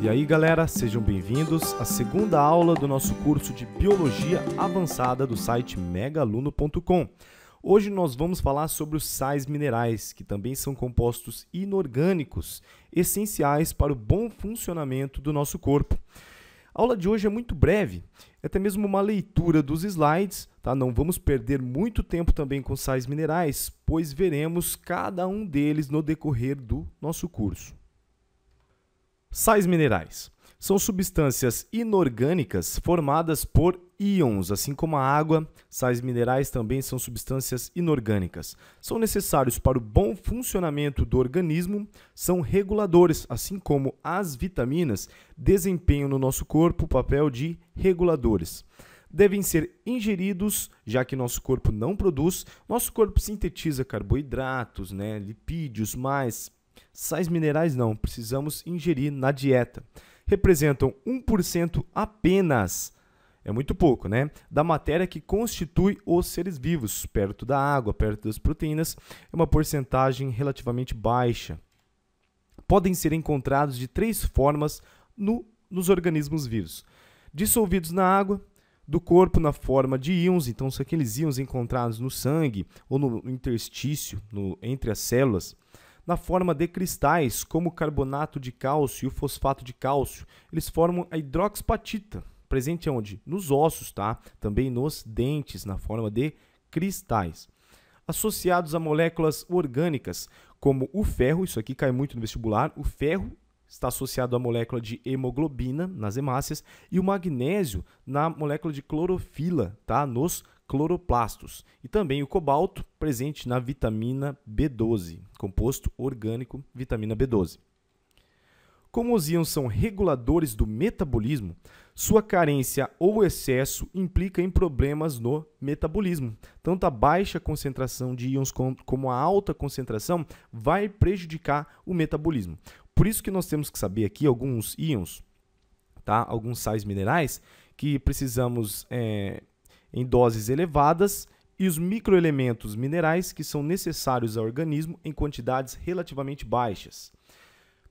E aí, galera, sejam bem-vindos à segunda aula do nosso curso de Biologia Avançada do site megaluno.com. Hoje nós vamos falar sobre os sais minerais, que também são compostos inorgânicos, essenciais para o bom funcionamento do nosso corpo. A aula de hoje é muito breve, é até mesmo uma leitura dos slides, tá? Não vamos perder muito tempo também com sais minerais, pois veremos cada um deles no decorrer do nosso curso. Sais minerais são substâncias inorgânicas formadas por íons, assim como a água, sais minerais também são substâncias inorgânicas. São necessários para o bom funcionamento do organismo, são reguladores, assim como as vitaminas desempenham no nosso corpo o papel de reguladores. Devem ser ingeridos, já que nosso corpo não produz. Nosso corpo sintetiza carboidratos, né, lipídios, mais sais minerais não, precisamos ingerir na dieta. Representam 1% apenas, é muito pouco, né? Da matéria que constitui os seres vivos, perto da água, perto das proteínas, é uma porcentagem relativamente baixa. Podem ser encontrados de três formas no, nos organismos vivos: dissolvidos na água, do corpo na forma de íons, então são aqueles íons encontrados no sangue ou no interstício, no, entre as células na forma de cristais, como carbonato de cálcio e o fosfato de cálcio. Eles formam a hidroxpatita, presente onde? Nos ossos, tá? Também nos dentes, na forma de cristais. Associados a moléculas orgânicas, como o ferro, isso aqui cai muito no vestibular, o ferro está associado à molécula de hemoglobina nas hemácias e o magnésio na molécula de clorofila, tá? Nos cloroplastos, e também o cobalto, presente na vitamina B12, composto orgânico vitamina B12. Como os íons são reguladores do metabolismo, sua carência ou excesso implica em problemas no metabolismo. Tanto a baixa concentração de íons como a alta concentração vai prejudicar o metabolismo. Por isso que nós temos que saber aqui alguns íons, tá? alguns sais minerais que precisamos é, em doses elevadas e os microelementos minerais que são necessários ao organismo em quantidades relativamente baixas.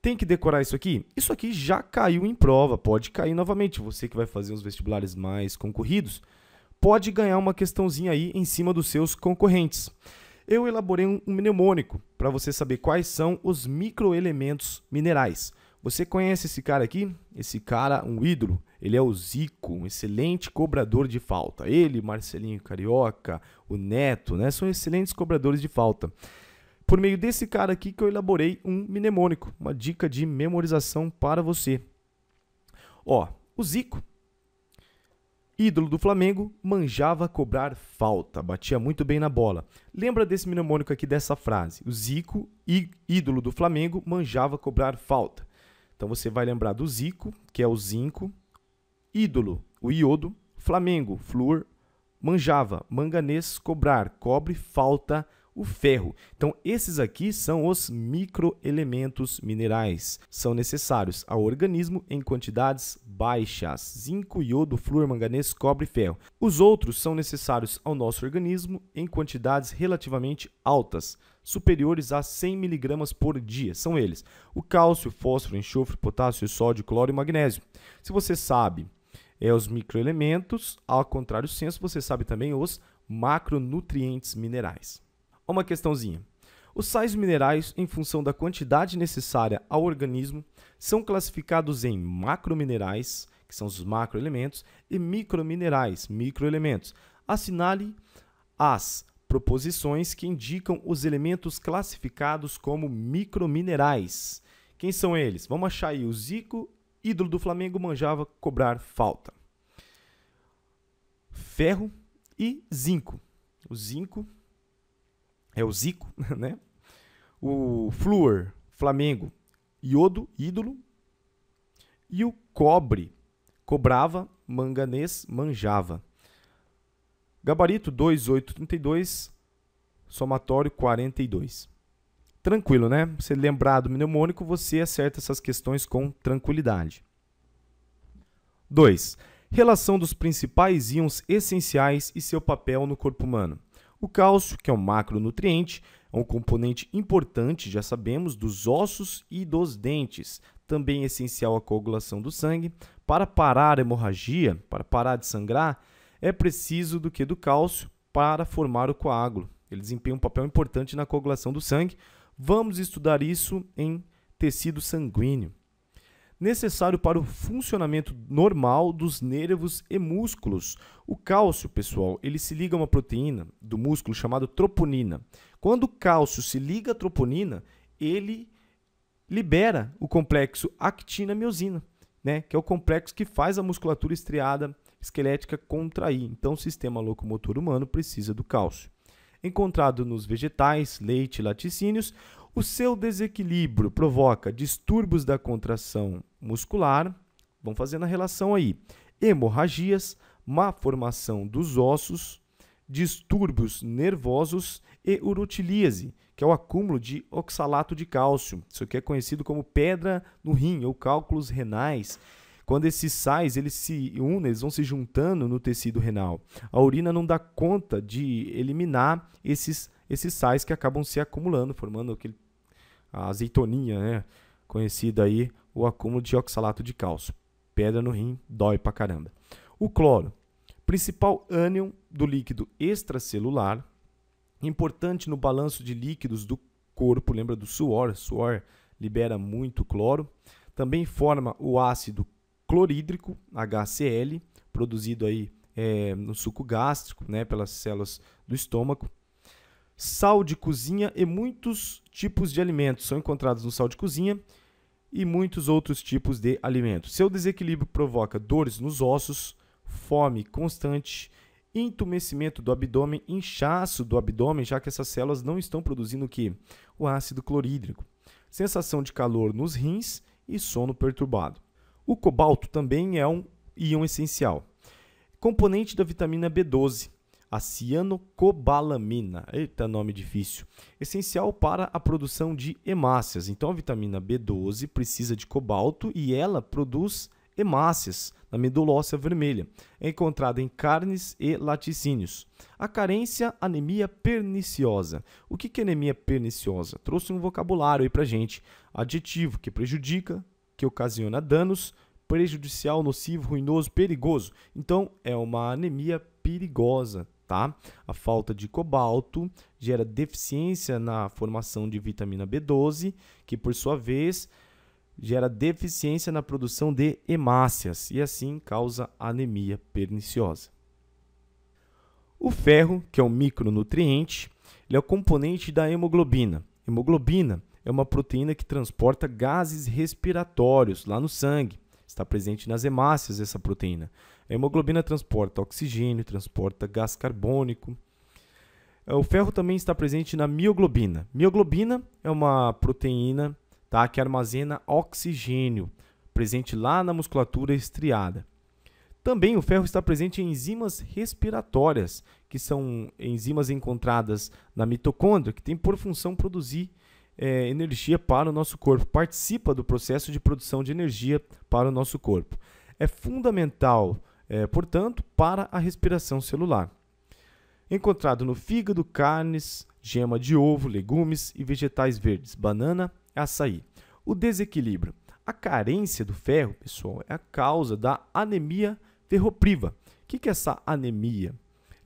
Tem que decorar isso aqui? Isso aqui já caiu em prova, pode cair novamente. Você que vai fazer os vestibulares mais concorridos, pode ganhar uma questãozinha aí em cima dos seus concorrentes. Eu elaborei um mnemônico para você saber quais são os microelementos minerais. Você conhece esse cara aqui? Esse cara, um ídolo. Ele é o Zico, um excelente cobrador de falta. Ele, Marcelinho Carioca, o Neto, né? São excelentes cobradores de falta. Por meio desse cara aqui que eu elaborei um mnemônico, uma dica de memorização para você. Ó, o Zico, ídolo do Flamengo, manjava cobrar falta, batia muito bem na bola. Lembra desse mnemônico aqui dessa frase? O Zico, ídolo do Flamengo, manjava cobrar falta. Então você vai lembrar do Zico, que é o zinco, ídolo, o iodo, Flamengo, flúor, manjava, manganês, cobrar, cobre, falta, o ferro. Então, esses aqui são os microelementos minerais. São necessários ao organismo em quantidades baixas: zinco, iodo, flúor, manganês, cobre e ferro. Os outros são necessários ao nosso organismo em quantidades relativamente altas, superiores a 100 mg por dia. São eles: o cálcio, fósforo, enxofre, potássio, sódio, cloro e magnésio. Se você sabe é os microelementos, ao contrário do senso, você sabe também os macronutrientes minerais uma questãozinha. Os sais minerais, em função da quantidade necessária ao organismo, são classificados em macrominerais, que são os macroelementos, e microminerais, microelementos. Assinale as proposições que indicam os elementos classificados como microminerais. Quem são eles? Vamos achar aí o Zico, ídolo do Flamengo, manjava cobrar falta. Ferro e zinco. O zinco é o Zico, né? O Fluor, Flamengo, iodo, ídolo. E o cobre, cobrava, manganês, manjava. Gabarito 2832, somatório 42. Tranquilo, né? Você lembrar do mnemônico, você acerta essas questões com tranquilidade. 2. Relação dos principais íons essenciais e seu papel no corpo humano. O cálcio, que é um macronutriente, é um componente importante, já sabemos, dos ossos e dos dentes, também é essencial à coagulação do sangue. Para parar a hemorragia, para parar de sangrar, é preciso do que do cálcio para formar o coágulo. Ele desempenha um papel importante na coagulação do sangue. Vamos estudar isso em tecido sanguíneo necessário para o funcionamento normal dos nervos e músculos. O cálcio, pessoal, ele se liga a uma proteína do músculo chamada troponina. Quando o cálcio se liga à troponina, ele libera o complexo actina-miosina, né? que é o complexo que faz a musculatura estriada esquelética contrair. Então, o sistema locomotor humano precisa do cálcio. Encontrado nos vegetais, leite e laticínios, o seu desequilíbrio provoca distúrbios da contração muscular, vamos fazendo a relação aí, hemorragias, má formação dos ossos, distúrbios nervosos e urotilíase, que é o acúmulo de oxalato de cálcio. Isso aqui é conhecido como pedra no rim ou cálculos renais. Quando esses sais eles se unem, eles vão se juntando no tecido renal. A urina não dá conta de eliminar esses, esses sais que acabam se acumulando, formando aquele a azeitoninha, né? Conhecida aí, o acúmulo de oxalato de cálcio. Pedra no rim, dói pra caramba. O cloro, principal ânion do líquido extracelular, importante no balanço de líquidos do corpo, lembra do suor, suor libera muito cloro. Também forma o ácido clorídrico, HCl, produzido aí é, no suco gástrico, né, pelas células do estômago sal de cozinha e muitos tipos de alimentos são encontrados no sal de cozinha e muitos outros tipos de alimentos. Seu desequilíbrio provoca dores nos ossos, fome constante, entumecimento do abdômen, inchaço do abdômen, já que essas células não estão produzindo o que? O ácido clorídrico. Sensação de calor nos rins e sono perturbado. O cobalto também é um íon essencial. Componente da vitamina B12, a cianocobalamina, eita nome difícil, essencial para a produção de hemácias. Então a vitamina B12 precisa de cobalto e ela produz hemácias na medula óssea vermelha, é encontrada em carnes e laticínios. A carência, anemia perniciosa. O que é anemia perniciosa? Trouxe um vocabulário aí para gente. Adjetivo que prejudica, que ocasiona danos, prejudicial, nocivo, ruinoso, perigoso. Então, é uma anemia perigosa, tá? A falta de cobalto gera deficiência na formação de vitamina B12, que por sua vez gera deficiência na produção de hemácias e assim causa anemia perniciosa. O ferro, que é um micronutriente, ele é o componente da hemoglobina. Hemoglobina é uma proteína que transporta gases respiratórios lá no sangue. Está presente nas hemácias essa proteína. A hemoglobina transporta oxigênio, transporta gás carbônico. É, o ferro também está presente na mioglobina. Mioglobina é uma proteína tá, que armazena oxigênio, presente lá na musculatura estriada. Também o ferro está presente em enzimas respiratórias, que são enzimas encontradas na mitocôndria, que tem por função produzir é, energia para o nosso corpo, participa do processo de produção de energia para o nosso corpo. É fundamental é, portanto, para a respiração celular. Encontrado no fígado, carnes, gema de ovo, legumes e vegetais verdes, banana, açaí. O desequilíbrio. A carência do ferro, pessoal, é a causa da anemia ferropriva. O que é essa anemia?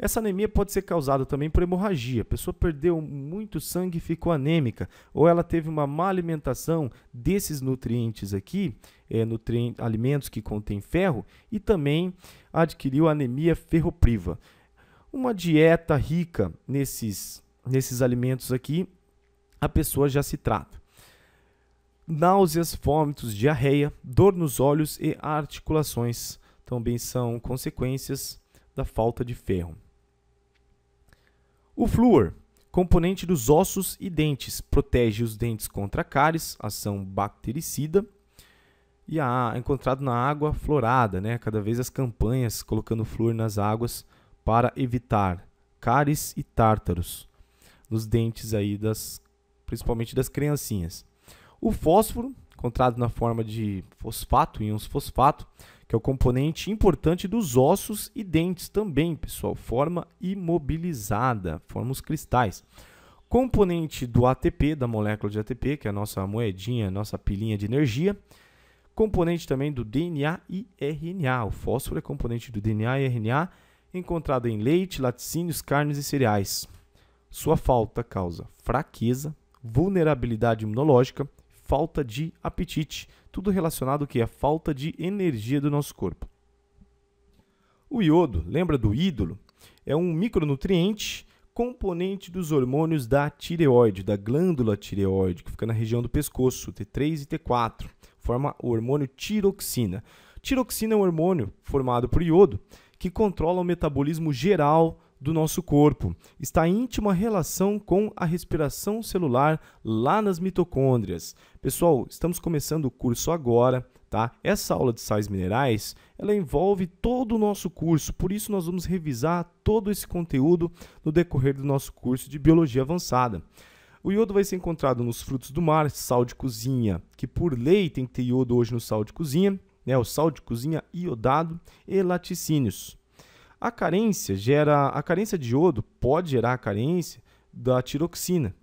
Essa anemia pode ser causada também por hemorragia. A pessoa perdeu muito sangue e ficou anêmica, ou ela teve uma má alimentação desses nutrientes aqui, é, alimentos que contêm ferro, e também adquiriu anemia ferropriva. Uma dieta rica nesses, nesses alimentos aqui, a pessoa já se trata. Náuseas, vômitos, diarreia, dor nos olhos e articulações também são consequências da falta de ferro. O flúor, componente dos ossos e dentes, protege os dentes contra cáries, ação bactericida, e é encontrado na água florada, né? Cada vez as campanhas colocando flúor nas águas para evitar cáries e tártaros nos dentes aí das principalmente das criancinhas. O fósforo, encontrado na forma de fosfato, íons fosfato, que é o componente importante dos ossos e dentes também, pessoal, forma imobilizada, forma os cristais. Componente do ATP, da molécula de ATP, que é a nossa moedinha, a nossa pilinha de energia. Componente também do DNA e RNA. O fósforo é componente do DNA e RNA encontrado em leite, laticínios, carnes e cereais. Sua falta causa fraqueza, vulnerabilidade imunológica, falta de apetite tudo relacionado que é a falta de energia do nosso corpo. O iodo, lembra do ídolo? É um micronutriente componente dos hormônios da tireoide, da glândula tireoide, que fica na região do pescoço, T3 e T4, forma o hormônio tiroxina. Tiroxina é um hormônio formado por iodo que controla o metabolismo geral do nosso corpo. Está em íntima relação com a respiração celular lá nas mitocôndrias. Pessoal, estamos começando o curso agora, tá? Essa aula de sais minerais, ela envolve todo o nosso curso, por isso nós vamos revisar todo esse conteúdo no decorrer do nosso curso de biologia avançada. O iodo vai ser encontrado nos frutos do mar, sal de cozinha, que por lei tem que ter iodo hoje no sal de cozinha, né, o sal de cozinha iodado e laticínios. A carência gera a carência de iodo pode gerar a carência da tiroxina,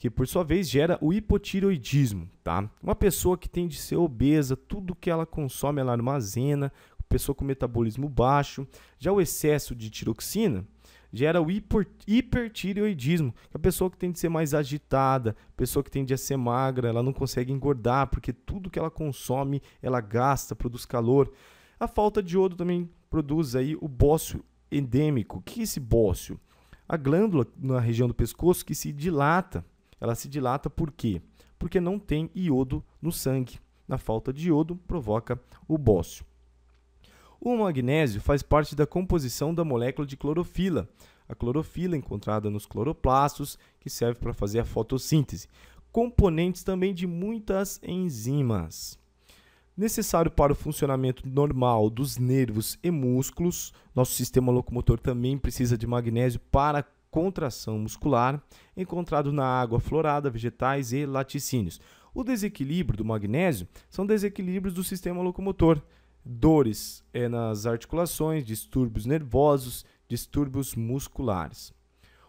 que por sua vez gera o hipotiroidismo, tá? Uma pessoa que tende a ser obesa, tudo que ela consome ela armazena, pessoa com metabolismo baixo. Já o excesso de tiroxina gera o hiper, hipertireoidismo, que é a pessoa que tende a ser mais agitada, pessoa que tende a ser magra, ela não consegue engordar porque tudo que ela consome, ela gasta, produz calor. A falta de iodo também produz aí o bócio endêmico. O que é esse bócio? A glândula na região do pescoço que se dilata. Ela se dilata por quê? Porque não tem iodo no sangue. Na falta de iodo provoca o bócio. O magnésio faz parte da composição da molécula de clorofila, a clorofila é encontrada nos cloroplastos, que serve para fazer a fotossíntese. Componentes também de muitas enzimas necessário para o funcionamento normal dos nervos e músculos. Nosso sistema locomotor também precisa de magnésio para contração muscular, encontrado na água florada, vegetais e laticínios. O desequilíbrio do magnésio são desequilíbrios do sistema locomotor, dores é, nas articulações, distúrbios nervosos, distúrbios musculares.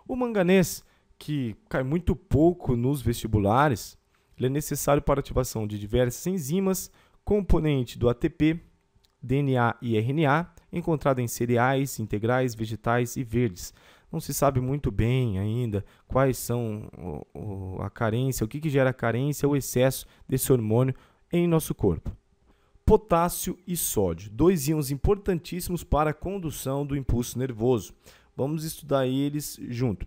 O manganês, que cai muito pouco nos vestibulares, ele é necessário para ativação de diversas enzimas, componente do ATP, DNA e RNA, encontrado em cereais, integrais, vegetais e verdes. Não se sabe muito bem ainda quais são o, o, a carência, o que, que gera a carência ou excesso desse hormônio em nosso corpo. Potássio e sódio, dois íons importantíssimos para a condução do impulso nervoso. Vamos estudar eles junto.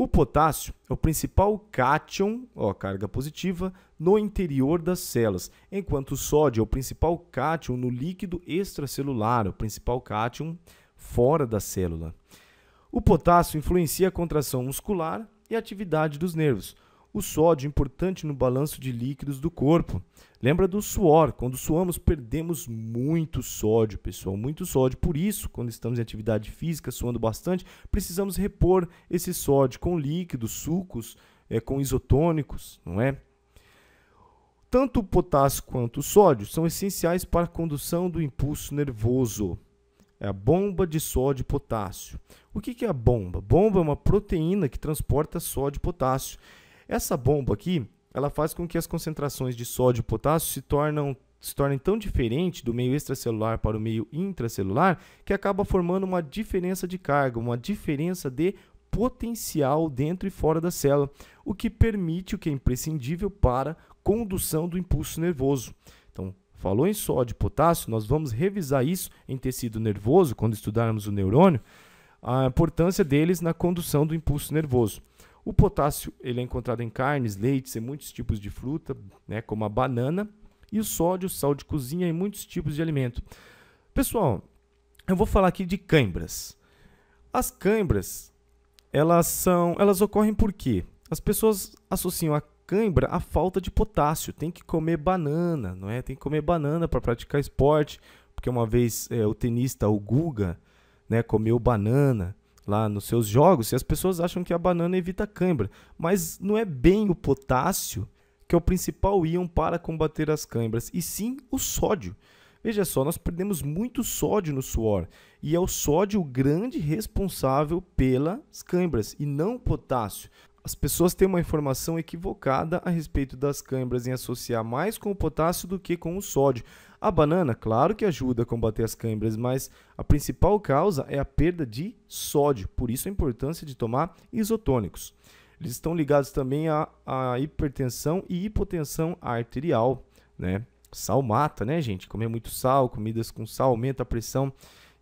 O potássio é o principal cátion, ó, carga positiva, no interior das células, enquanto o sódio é o principal cátion no líquido extracelular, o principal cátion fora da célula. O potássio influencia a contração muscular e a atividade dos nervos. O sódio importante no balanço de líquidos do corpo. Lembra do suor? Quando suamos, perdemos muito sódio, pessoal, muito sódio. Por isso, quando estamos em atividade física, suando bastante, precisamos repor esse sódio com líquidos, sucos, é, com isotônicos, não é? Tanto o potássio quanto o sódio são essenciais para a condução do impulso nervoso. É a bomba de sódio e potássio. O que é a bomba? Bomba é uma proteína que transporta sódio e potássio essa bomba aqui, ela faz com que as concentrações de sódio e potássio se tornam se tornem tão diferentes do meio extracelular para o meio intracelular que acaba formando uma diferença de carga, uma diferença de potencial dentro e fora da célula, o que permite o que é imprescindível para condução do impulso nervoso. Então, falou em sódio e potássio, nós vamos revisar isso em tecido nervoso quando estudarmos o neurônio, a importância deles na condução do impulso nervoso. O potássio ele é encontrado em carnes, leites e muitos tipos de fruta, né, como a banana, e o sódio, sal de cozinha e muitos tipos de alimento. Pessoal, eu vou falar aqui de cãibras. As cãibras, elas são, elas ocorrem por quê? As pessoas associam a cãibra à falta de potássio. Tem que comer banana, não é? Tem que comer banana para praticar esporte, porque uma vez é, o tenista, o Guga, né, comeu banana lá nos seus jogos e as pessoas acham que a banana evita cãibra, mas não é bem o potássio que é o principal íon para combater as cãibras, e sim o sódio. Veja só, nós perdemos muito sódio no suor, e é o sódio o grande responsável pelas cãibras, e não o potássio. As pessoas têm uma informação equivocada a respeito das cãibras em associar mais com o potássio do que com o sódio. A banana, claro que ajuda a combater as câimbras, mas a principal causa é a perda de sódio, por isso a importância de tomar isotônicos. Eles estão ligados também à, à hipertensão e hipotensão arterial, né? Sal mata, né, gente? Comer muito sal, comidas com sal aumenta a pressão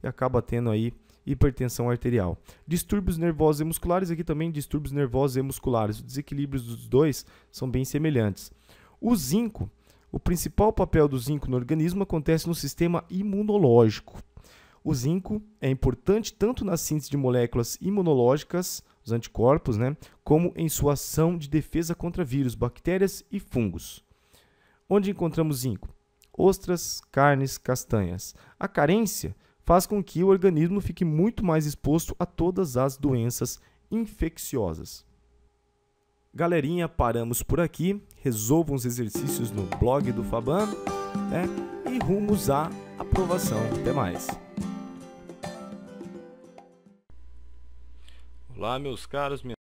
e acaba tendo aí hipertensão arterial. Distúrbios nervosos e musculares, aqui também distúrbios nervosos e musculares. Os desequilíbrios dos dois são bem semelhantes. O zinco o principal papel do zinco no organismo acontece no sistema imunológico. O zinco é importante tanto na síntese de moléculas imunológicas, os anticorpos, né, como em sua ação de defesa contra vírus, bactérias e fungos. Onde encontramos zinco? Ostras, carnes, castanhas. A carência faz com que o organismo fique muito mais exposto a todas as doenças infecciosas. Galerinha, paramos por aqui. Resolvam os exercícios no blog do Faban né? e rumos à aprovação. Até mais. Olá, meus caros,